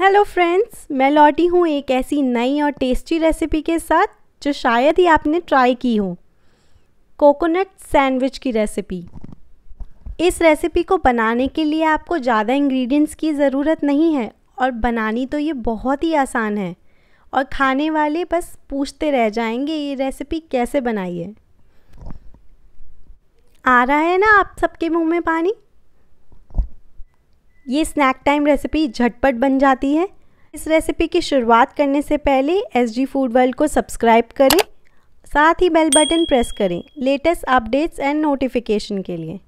hello friends मैं लौटी हूँ एक ऐसी नई और टेस्टी रेसिपी के साथ जो शायद ही आपने ट्राई की हो कोकोनट सैंडविच की रेसिपी इस रेसिपी को बनाने के लिए आपको ज़्यादा इंग्रेडिएंट्स की ज़रूरत नहीं है और बनानी तो ये बहुत ही आसान है और खाने वाले बस पूछते रह जाएंगे ये रेसिपी कैसे बनाई है आ रहा है ना आप सबके मुंह में पानी ये स्नैक टाइम रेसिपी झटपट बन जाती है इस रेसिपी की शुरुआत करने से पहले एस जी फूड वर्ल्ड को सब्सक्राइब करें साथ ही बेल बटन प्रेस करें लेटेस्ट अपडेट्स एंड नोटिफिकेशन के लिए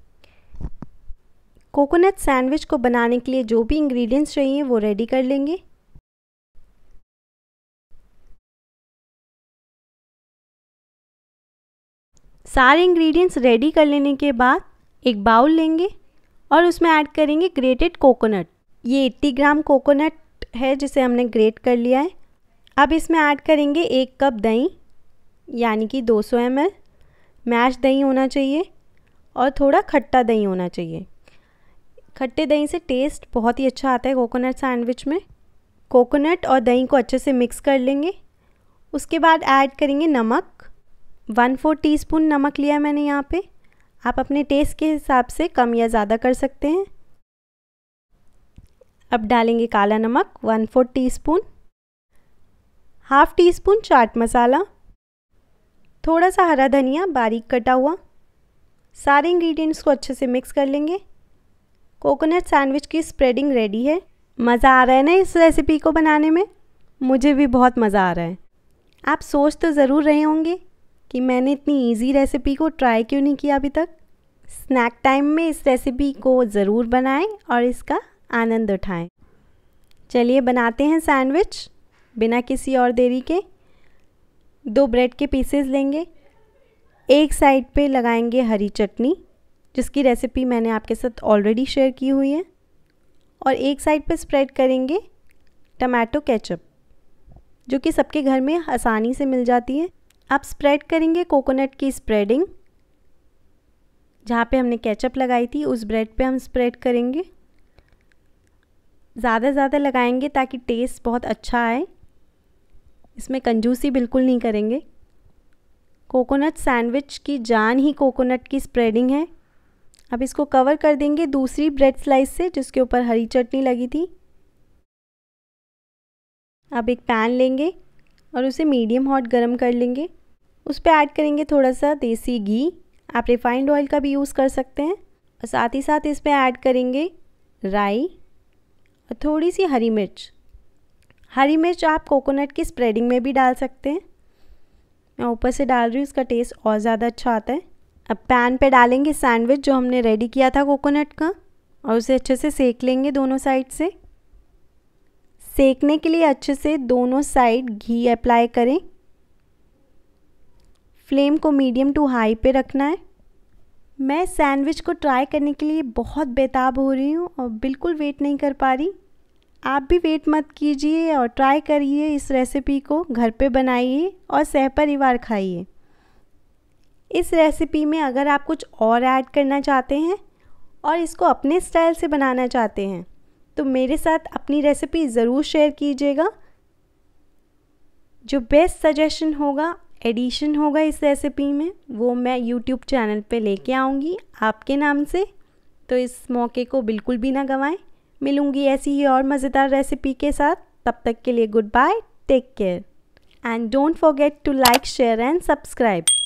कोकोनट सैंडविच को बनाने के लिए जो भी इंग्रेडिएंट्स चाहिए वो रेडी कर लेंगे सारे इंग्रेडिएंट्स रेडी कर लेने के बाद एक बाउल लेंगे और उसमें ऐड करेंगे ग्रेटेड कोकोनट ये 80 ग्राम कोकोनट है जिसे हमने ग्रेट कर लिया है अब इसमें ऐड करेंगे एक कप दही यानी कि 200 सौ एम मैश दही होना चाहिए और थोड़ा खट्टा दही होना चाहिए खट्टे दही से टेस्ट बहुत ही अच्छा आता है कोकोनट सैंडविच में कोकोनट और दही को अच्छे से मिक्स कर लेंगे उसके बाद ऐड करेंगे नमक वन फोर टी नमक लिया मैंने यहाँ पे आप अपने टेस्ट के हिसाब से कम या ज़्यादा कर सकते हैं अब डालेंगे काला नमक one fourth teaspoon half teaspoon chaat masala थोड़ा सा हरा धनिया बारीक कटा हुआ सारे इंग्रेडिएंट्स को अच्छे से मिक्स कर लेंगे कोकोनट सैंडविच की स्प्रेडिंग रेडी है मज़ा आ रहा है ना इस रेसिपी को बनाने में मुझे भी बहुत मज़ा आ रहा है आप सोच तो ज़रूर रहे होंगे कि मैंने इतनी इजी रेसिपी को ट्राई क्यों नहीं किया अभी तक स्नैक टाइम में इस रेसिपी को ज़रूर बनाएं और इसका आनंद उठाएं चलिए बनाते हैं सैंडविच बिना किसी और देरी के दो ब्रेड के पीसेस लेंगे एक साइड पे लगाएंगे हरी चटनी जिसकी रेसिपी मैंने आपके साथ ऑलरेडी शेयर की हुई है और एक साइड पर स्प्रेड करेंगे टमाटो केचप जो कि सबके घर में आसानी से मिल जाती है अब स्प्रेड करेंगे कोकोनट की स्प्रेडिंग जहाँ पे हमने केचप लगाई थी उस ब्रेड पे हम स्प्रेड करेंगे ज़्यादा से ज़्यादा लगाएंगे ताकि टेस्ट बहुत अच्छा आए इसमें कंजूसी बिल्कुल नहीं करेंगे कोकोनट सैंडविच की जान ही कोकोनट की स्प्रेडिंग है अब इसको कवर कर देंगे दूसरी ब्रेड स्लाइस से जिसके ऊपर हरी चटनी लगी थी अब एक पैन लेंगे और उसे मीडियम हॉट गरम कर लेंगे उस पर ऐड करेंगे थोड़ा सा देसी घी आप रिफाइंड ऑयल का भी यूज़ कर सकते हैं और साथ ही साथ इस पर ऐड करेंगे राई और थोड़ी सी हरी मिर्च हरी मिर्च आप कोकोनट की स्प्रेडिंग में भी डाल सकते हैं मैं ऊपर से डाल रही हूँ इसका टेस्ट और ज़्यादा अच्छा आता है अब पैन पे डालेंगे सैंडविच जो हमने रेडी किया था कोकोनट का और उसे अच्छे से सेक लेंगे दोनों साइड से सेकने के लिए अच्छे से दोनों साइड घी अप्लाई करें फ्लेम को मीडियम टू हाई पे रखना है मैं सैंडविच को ट्राई करने के लिए बहुत बेताब हो रही हूँ और बिल्कुल वेट नहीं कर पा रही आप भी वेट मत कीजिए और ट्राई करिए इस रेसिपी को घर पे बनाइए और सह परिवार खाइए इस रेसिपी में अगर आप कुछ और ऐड करना चाहते हैं और इसको अपने स्टाइल से बनाना चाहते हैं तो मेरे साथ अपनी रेसिपी ज़रूर शेयर कीजिएगा जो बेस्ट सजेशन होगा एडिशन होगा इस रेसिपी में वो मैं यूट्यूब चैनल पे लेके आऊँगी आपके नाम से तो इस मौके को बिल्कुल भी ना गंवाएं मिलूँगी ऐसी ही और मज़ेदार रेसिपी के साथ तब तक के लिए good bye take care and don't forget to like share and subscribe